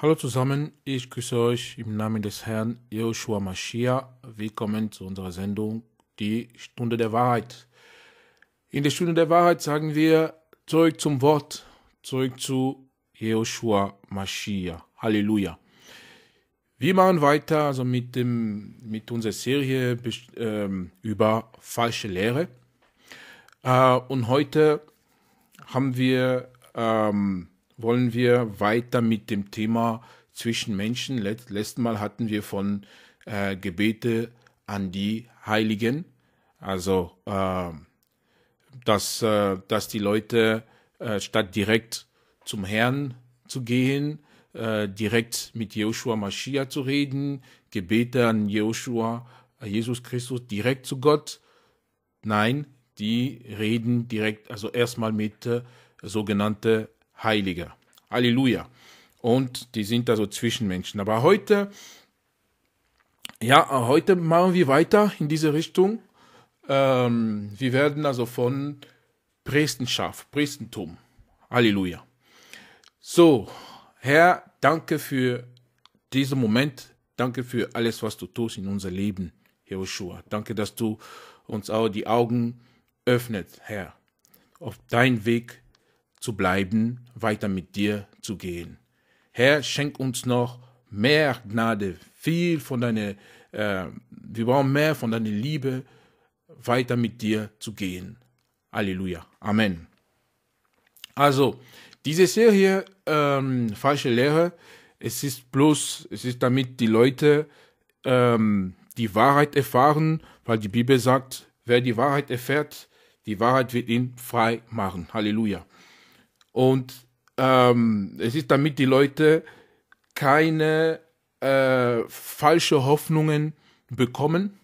Hallo zusammen, ich grüße euch im Namen des Herrn Joshua Mashiach. Willkommen zu unserer Sendung Die Stunde der Wahrheit. In der Stunde der Wahrheit sagen wir zurück zum Wort, zurück zu Joshua Mashiach. Halleluja. Wir machen weiter also mit, dem, mit unserer Serie ähm, über falsche Lehre. Äh, und heute haben wir ähm, wollen wir weiter mit dem Thema zwischen Menschen. Let letzten Mal hatten wir von äh, Gebete an die Heiligen, also äh, dass, äh, dass die Leute äh, statt direkt zum Herrn zu gehen, äh, direkt mit Joshua Mashiach zu reden, Gebete an Joshua, äh, Jesus Christus direkt zu Gott. Nein, die reden direkt, also erstmal mit sogenannte Heiliger. Halleluja. Und die sind also Zwischenmenschen. Aber heute, ja, heute machen wir weiter in diese Richtung. Ähm, wir werden also von Priestenschaft, Priestentum. Halleluja. So, Herr, danke für diesen Moment. Danke für alles, was du tust in unser Leben, Joshua. Danke, dass du uns auch die Augen öffnet, Herr, auf deinen Weg zu bleiben, weiter mit dir zu gehen. Herr, schenk uns noch mehr Gnade, viel von deiner, äh, wir brauchen mehr von deiner Liebe, weiter mit dir zu gehen. Halleluja. Amen. Also, diese Serie, ähm, falsche Lehre, es ist bloß, es ist damit die Leute ähm, die Wahrheit erfahren, weil die Bibel sagt, wer die Wahrheit erfährt, die Wahrheit wird ihn frei machen. Halleluja. Und ähm, es ist damit die Leute keine äh, falsche Hoffnungen bekommen,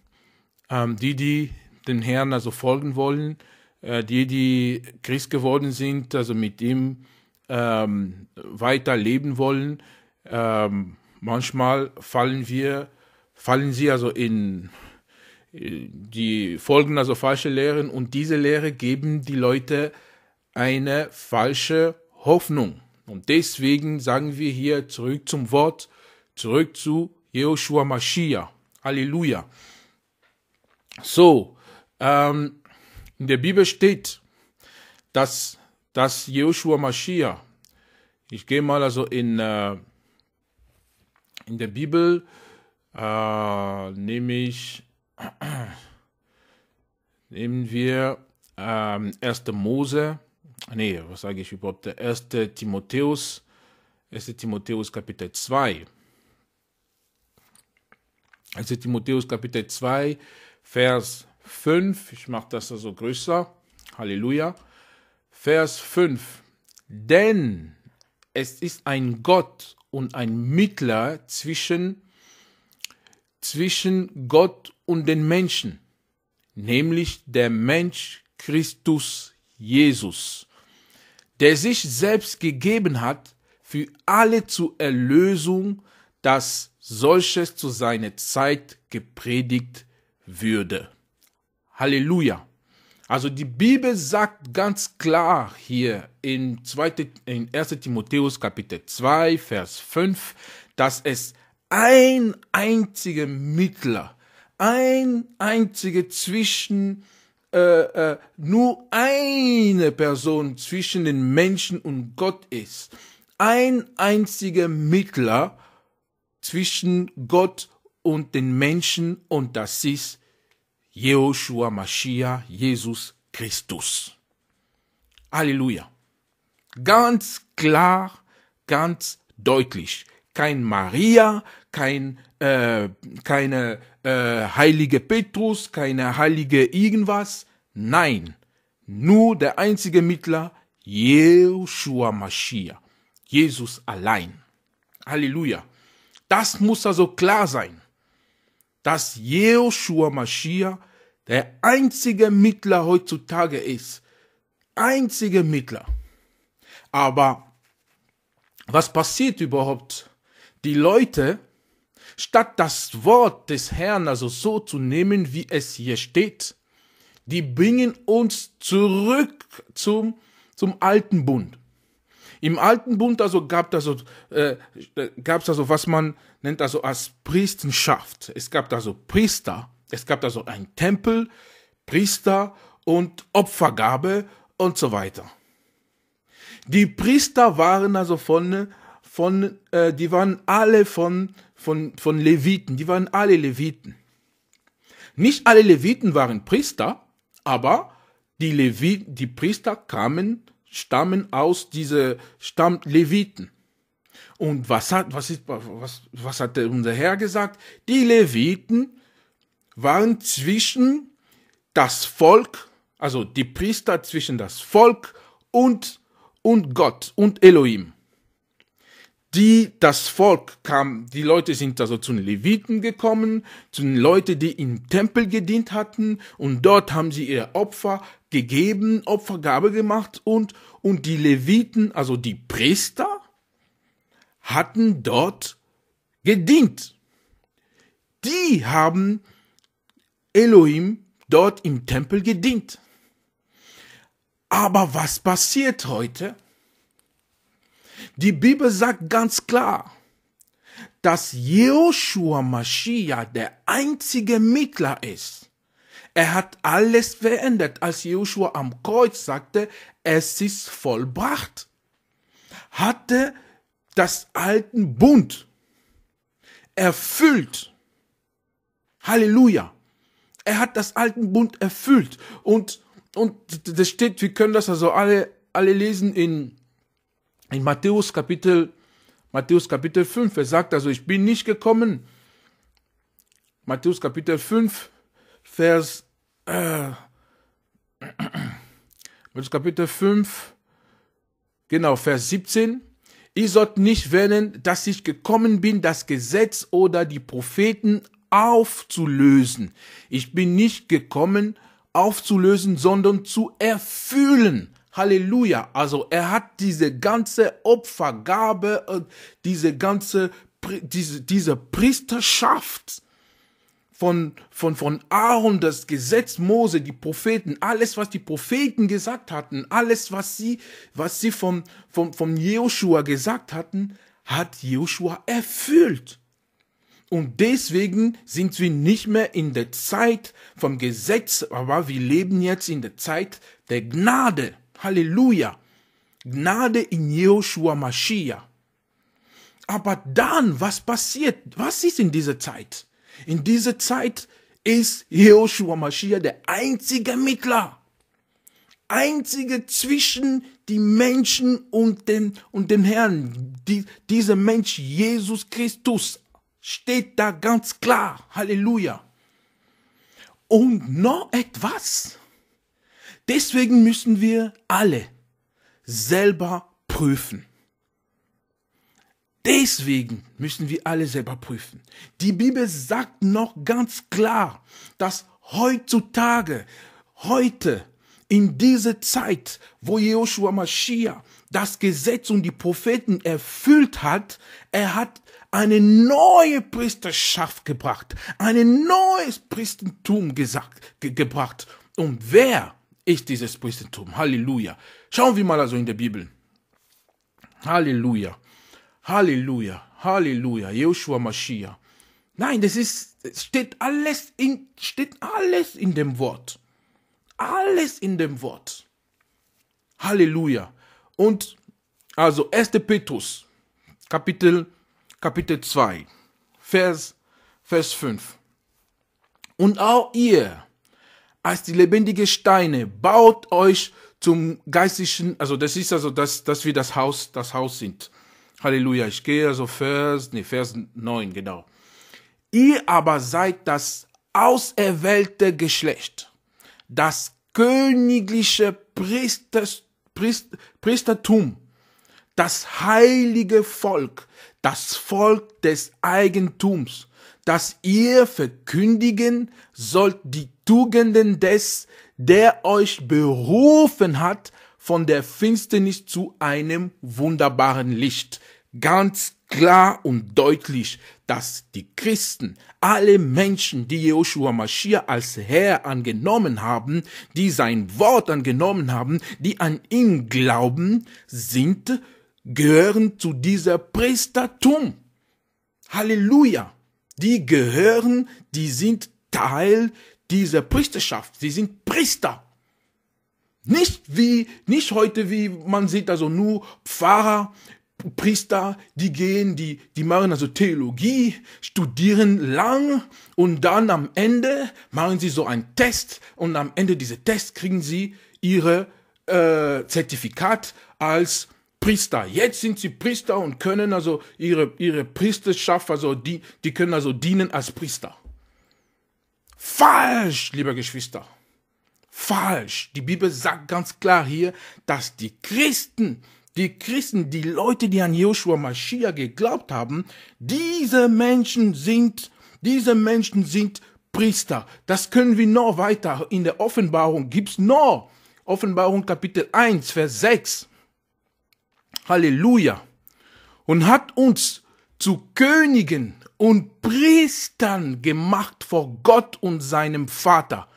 ähm, die, die den Herrn also folgen wollen, äh, die, die Christ geworden sind, also mit ihm ähm, weiter leben wollen. Ähm, manchmal fallen wir, fallen sie also in äh, die folgen also falsche Lehren und diese Lehre geben die Leute eine falsche Hoffnung. Und deswegen sagen wir hier zurück zum Wort, zurück zu Joshua Mashiach. Halleluja. So, ähm, in der Bibel steht, dass, dass Joshua Mashiach, ich gehe mal also in, äh, in der Bibel, äh, nehme ich, nehmen wir ähm, 1. Mose nee, was sage ich überhaupt? Der erste Timotheus, 1. Timotheus Kapitel 2. 1. Timotheus Kapitel 2, Vers 5. Ich mache das also größer. Halleluja. Vers 5. Denn es ist ein Gott und ein Mittler zwischen, zwischen Gott und den Menschen, nämlich der Mensch Christus Jesus der sich selbst gegeben hat, für alle zur Erlösung, dass solches zu seiner Zeit gepredigt würde. Halleluja. Also die Bibel sagt ganz klar hier in, 2, in 1 Timotheus Kapitel 2, Vers 5, dass es ein einziger Mittler, ein einziger zwischen äh, äh, nur eine Person zwischen den Menschen und Gott ist. Ein einziger Mittler zwischen Gott und den Menschen und das ist Jehoshua Mashiach, Jesus Christus. Halleluja. Ganz klar, ganz deutlich. Kein Maria, kein äh, keine äh, heilige Petrus, keine heilige irgendwas. Nein, nur der einzige Mittler, Jehoshua Mashiach, Jesus allein. Halleluja. Das muss also klar sein, dass Jehoshua Mashiach der einzige Mittler heutzutage ist. Einzige Mittler. Aber was passiert überhaupt? Die Leute statt das Wort des Herrn also so zu nehmen, wie es hier steht, die bringen uns zurück zum, zum alten Bund. Im alten Bund also gab es also, äh, gab's also, was man nennt also als Priestenschaft. Es gab also Priester, es gab also ein Tempel, Priester und Opfergabe und so weiter. Die Priester waren also von von, äh, die waren alle von, von, von Leviten, die waren alle Leviten. Nicht alle Leviten waren Priester, aber die Levi, die Priester kamen, stammen aus diese Stamm Leviten. Und was hat, was ist, was, was hat unser Herr gesagt? Die Leviten waren zwischen das Volk, also die Priester zwischen das Volk und, und Gott und Elohim die, das Volk kam, die Leute sind also zu den Leviten gekommen, zu den Leuten, die im Tempel gedient hatten, und dort haben sie ihr Opfer gegeben, Opfergabe gemacht, und, und die Leviten, also die Priester, hatten dort gedient. Die haben Elohim dort im Tempel gedient. Aber was passiert heute? Die Bibel sagt ganz klar, dass Joshua Mashiach der einzige Mittler ist. Er hat alles verändert, als Joshua am Kreuz sagte, es ist vollbracht. Hatte das alten Bund erfüllt. Halleluja. Er hat das alten Bund erfüllt und und das steht, wir können das also alle alle lesen in in Matthäus Kapitel, Matthäus Kapitel 5. Er sagt also, ich bin nicht gekommen. Matthäus Kapitel 5, Vers, äh, Matthäus Kapitel 5, genau, Vers 17. Ihr sollt nicht wählen, dass ich gekommen bin, das Gesetz oder die Propheten aufzulösen. Ich bin nicht gekommen, aufzulösen, sondern zu erfüllen. Halleluja. Also er hat diese ganze Opfergabe und diese ganze, diese, diese Priesterschaft von, von, von Aaron, das Gesetz Mose, die Propheten, alles, was die Propheten gesagt hatten, alles, was sie, was sie vom, vom, vom Joshua gesagt hatten, hat Joshua erfüllt. Und deswegen sind wir nicht mehr in der Zeit vom Gesetz, aber wir leben jetzt in der Zeit der Gnade. Halleluja. Gnade in Joshua Mashiach. Aber dann, was passiert? Was ist in dieser Zeit? In dieser Zeit ist Joshua Mashiach der einzige Mittler. Einzige zwischen die Menschen und dem, und dem Herrn. Die, dieser Mensch, Jesus Christus, steht da ganz klar. Halleluja. Und noch etwas. Deswegen müssen wir alle selber prüfen. Deswegen müssen wir alle selber prüfen. Die Bibel sagt noch ganz klar, dass heutzutage, heute, in dieser Zeit, wo Joshua Mashiach das Gesetz und die Propheten erfüllt hat, er hat eine neue Priesterschaft gebracht, ein neues Priestentum gesagt, ge gebracht. Und wer ist dieses Priestertum. Halleluja. Schauen wir mal also in der Bibel. Halleluja. Halleluja. Halleluja. Joshua Mashiach. Nein, das ist, steht alles in, steht alles in dem Wort. Alles in dem Wort. Halleluja. Und also 1. Petrus, Kapitel, Kapitel 2, Vers, Vers 5. Und auch ihr, als die lebendige Steine, baut euch zum geistlichen, also das ist also das, dass wir das Haus, das Haus sind. Halleluja. Ich gehe also Vers, nee, Vers 9, genau. Ihr aber seid das auserwählte Geschlecht, das königliche Priesters, Priest, Priestertum, das heilige Volk, das Volk des Eigentums, dass ihr verkündigen sollt die Tugenden des, der euch berufen hat von der Finsternis zu einem wunderbaren Licht. Ganz klar und deutlich, dass die Christen, alle Menschen, die Joshua Mashiach als Herr angenommen haben, die sein Wort angenommen haben, die an ihn glauben, sind, gehören zu dieser Priestertum. Halleluja! die gehören, die sind Teil dieser Priesterschaft. Sie sind Priester. Nicht wie, nicht heute, wie man sieht, also nur Pfarrer, Priester, die gehen, die, die machen also Theologie, studieren lang und dann am Ende machen sie so einen Test und am Ende dieser Test kriegen sie ihre äh, Zertifikat als Priester. Jetzt sind sie Priester und können also ihre, ihre Priesterschaft, also die, die können also dienen als Priester. Falsch, liebe Geschwister. Falsch. Die Bibel sagt ganz klar hier, dass die Christen, die Christen, die Leute, die an Joshua Mashiach geglaubt haben, diese Menschen sind, diese Menschen sind Priester. Das können wir noch weiter. In der Offenbarung gibt's noch. Offenbarung Kapitel 1, Vers 6. Halleluja. Und hat uns zu Königen und Priestern gemacht vor Gott und seinem Vater.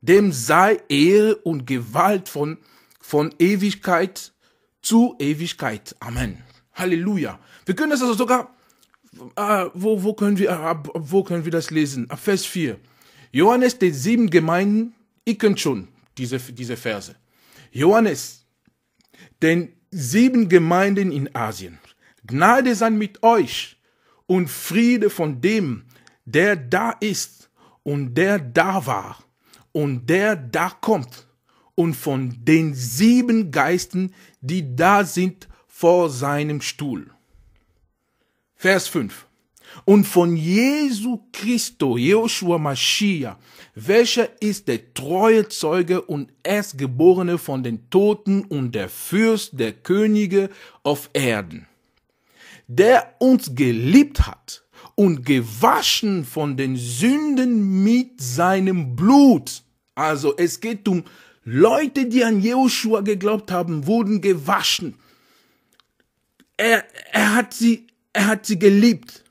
Dem sei Ehre und Gewalt von, von Ewigkeit zu Ewigkeit. Amen. Halleluja. Wir können das also sogar, äh, wo, wo, können wir, äh, wo können wir das lesen? Vers 4. Johannes den sieben Gemeinden, ihr könnt schon diese, diese Verse. Johannes, den sieben Gemeinden in Asien. Gnade sei mit euch und Friede von dem, der da ist und der da war und der da kommt und von den sieben Geisten, die da sind vor seinem Stuhl. Vers 5 und von Jesu Christo, Joshua Mashiach, welcher ist der treue Zeuge und Erstgeborene von den Toten und der Fürst der Könige auf Erden, der uns geliebt hat und gewaschen von den Sünden mit seinem Blut. Also es geht um Leute, die an Joshua geglaubt haben, wurden gewaschen. Er, er, hat sie, er hat sie geliebt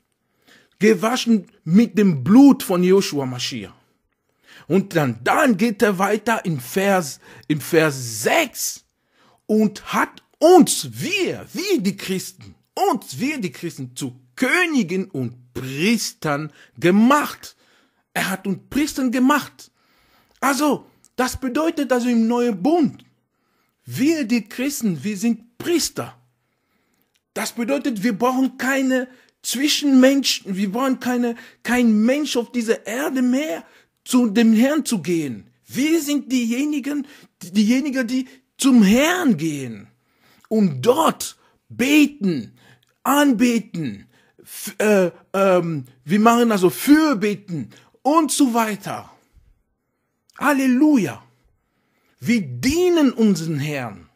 gewaschen mit dem Blut von Joshua Mashiach. Und dann, dann geht er weiter in Vers, im Vers 6 und hat uns, wir, wir die Christen, uns, wir die Christen zu Königen und Priestern gemacht. Er hat uns Priestern gemacht. Also, das bedeutet also im neuen Bund, wir die Christen, wir sind Priester. Das bedeutet, wir brauchen keine zwischen Menschen. Wir wollen keine, kein Mensch auf dieser Erde mehr zu dem Herrn zu gehen. Wir sind diejenigen, diejenigen, die zum Herrn gehen und dort beten, anbeten, äh, ähm, wir machen also Fürbeten und so weiter. Halleluja. Wir dienen unseren Herrn.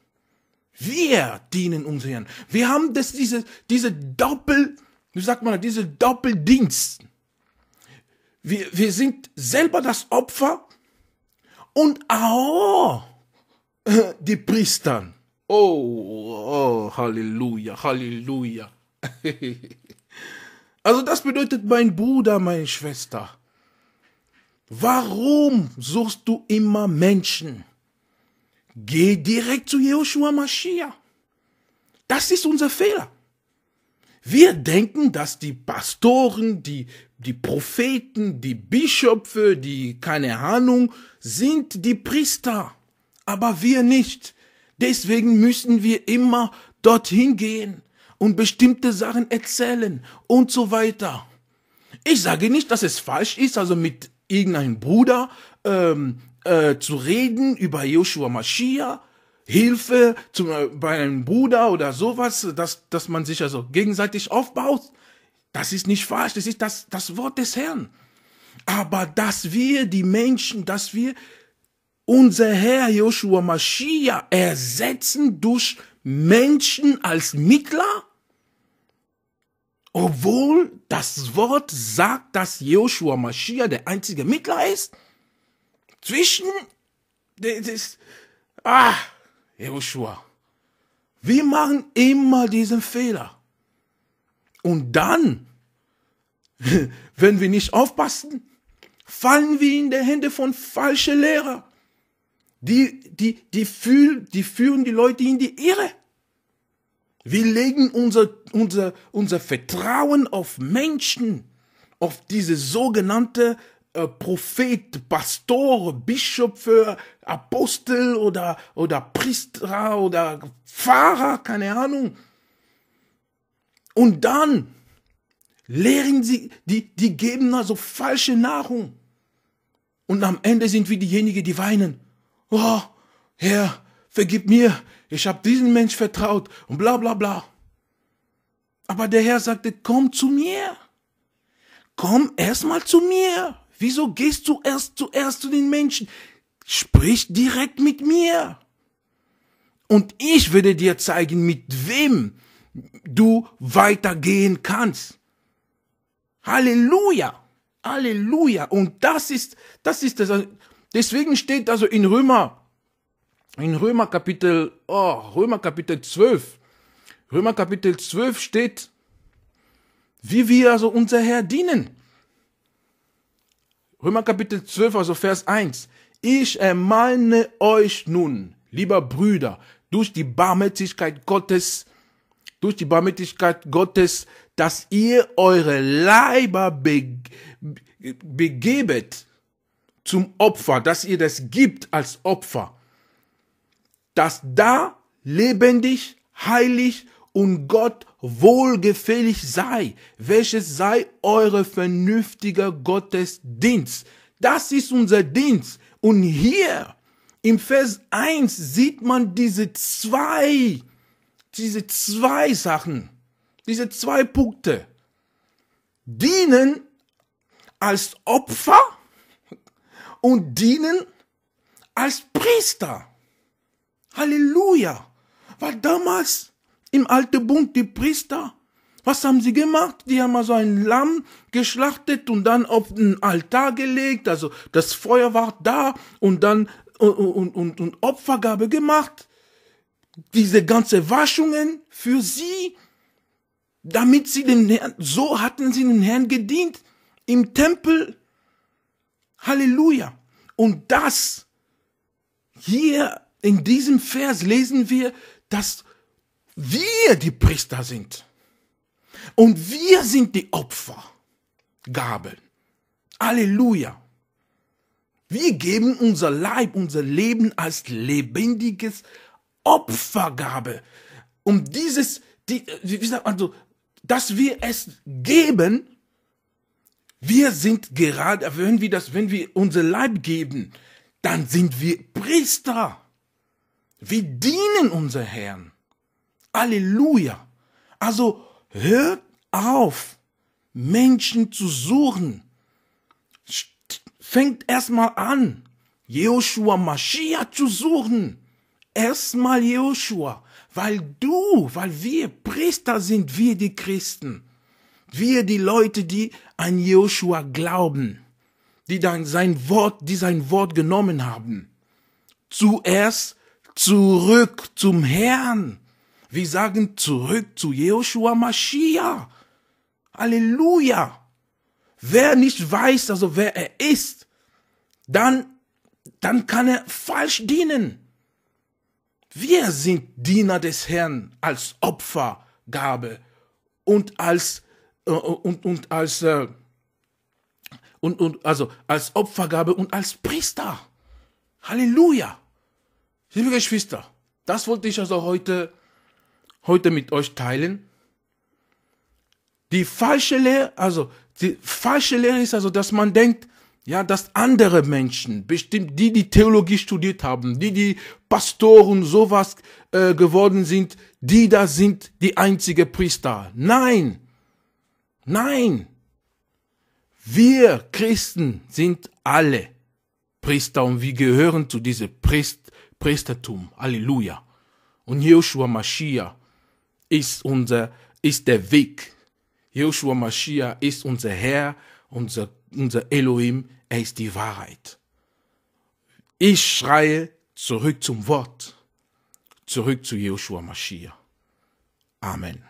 Wir dienen unseren Herrn. Wir haben das, diese, diese Doppel, wie sagt man, diese Doppeldienst. Wir, wir sind selber das Opfer und auch äh, die Priestern. Oh, oh, Halleluja, Halleluja. Also das bedeutet, mein Bruder, meine Schwester, warum suchst du immer Menschen? Geh direkt zu Joshua Mashiach. Das ist unser Fehler. Wir denken, dass die Pastoren, die, die Propheten, die Bischöpfe, die, keine Ahnung, sind die Priester. Aber wir nicht. Deswegen müssen wir immer dorthin gehen und bestimmte Sachen erzählen und so weiter. Ich sage nicht, dass es falsch ist, also mit irgendeinem Bruder ähm, äh, zu reden über Joshua Mashiach Hilfe zum, äh, bei einem Bruder oder sowas, dass, dass man sich also gegenseitig aufbaut. Das ist nicht falsch, das ist das, das Wort des Herrn. Aber dass wir die Menschen, dass wir unser Herr Joshua Mashiach ersetzen durch Menschen als Mittler, obwohl das Wort sagt, dass Joshua Mashiach der einzige Mittler ist, zwischen, das, ah, Joshua, wir machen immer diesen Fehler. Und dann, wenn wir nicht aufpassen, fallen wir in die Hände von falschen Lehrern. Die, die, die, fühl, die führen die Leute in die Irre. Wir legen unser, unser, unser Vertrauen auf Menschen, auf diese sogenannte äh, Prophet, Pastor, Bischöfe, Apostel oder, oder Priester oder Pfarrer, keine Ahnung. Und dann lehren sie, die, die geben also falsche Nahrung. Und am Ende sind wir diejenigen, die weinen. Oh, Herr, vergib mir, ich habe diesen Mensch vertraut und bla bla bla. Aber der Herr sagte, komm zu mir. Komm erstmal zu mir. Wieso gehst du erst zuerst zu den Menschen? Sprich direkt mit mir. Und ich werde dir zeigen, mit wem du weitergehen kannst. Halleluja. Halleluja. Und das ist, das ist das. Deswegen steht also in Römer, in Römer Kapitel, oh, Römer Kapitel 12. Römer Kapitel 12 steht, wie wir also unser Herr dienen. Römer Kapitel 12, also Vers 1. Ich ermahne euch nun, lieber Brüder, durch die Barmherzigkeit Gottes, durch die Barmherzigkeit Gottes, dass ihr eure Leiber be begebet zum Opfer, dass ihr das gibt als Opfer, dass da lebendig, heilig und Gott wohlgefällig sei, welches sei eure vernünftiger Gottesdienst. Das ist unser Dienst. Und hier im Vers 1 sieht man diese zwei, diese zwei Sachen, diese zwei Punkte. Dienen als Opfer und dienen als Priester. Halleluja. Weil damals im Alten Bund, die Priester, was haben sie gemacht? Die haben also ein Lamm geschlachtet und dann auf den Altar gelegt, also das Feuer war da und dann und, und, und, Opfergabe gemacht. Diese ganze Waschungen für sie, damit sie den Herrn, so hatten sie den Herrn gedient im Tempel. Halleluja. Und das hier in diesem Vers lesen wir, dass wir die Priester sind. Und wir sind die Opfergaben. Halleluja. Wir geben unser Leib, unser Leben als lebendiges Opfergabe. Um dieses, die, wie sagt man so, dass wir es geben, wir sind gerade, wenn wir das, wenn wir unser Leib geben, dann sind wir Priester. Wir dienen unser Herrn. Halleluja. Also hört auf, Menschen zu suchen. Fängt erstmal an, Joshua Mashiach zu suchen. Erstmal Joshua, weil du, weil wir Priester sind, wir die Christen. Wir die Leute, die an Joshua glauben, die dann sein Wort, die sein Wort genommen haben. Zuerst zurück zum Herrn. Wir sagen zurück zu Jehoshua Mashiach. Halleluja. Wer nicht weiß, also wer er ist, dann, dann kann er falsch dienen. Wir sind Diener des Herrn als Opfergabe und als äh, und, und als äh, und, und also als Opfergabe und als Priester. Halleluja. Liebe Geschwister, das wollte ich also heute heute mit euch teilen. Die falsche Lehre, also die falsche Lehre ist also, dass man denkt, ja, dass andere Menschen, bestimmt die, die Theologie studiert haben, die, die Pastoren sowas äh, geworden sind, die da sind die einzige Priester. Nein, nein. Wir Christen sind alle Priester und wir gehören zu diesem Priest, Priestertum. Halleluja. Und Joshua Mashiach ist unser, ist der Weg. Joshua Mashiach ist unser Herr, unser, unser Elohim, er ist die Wahrheit. Ich schreie zurück zum Wort, zurück zu Joshua Mashiach. Amen.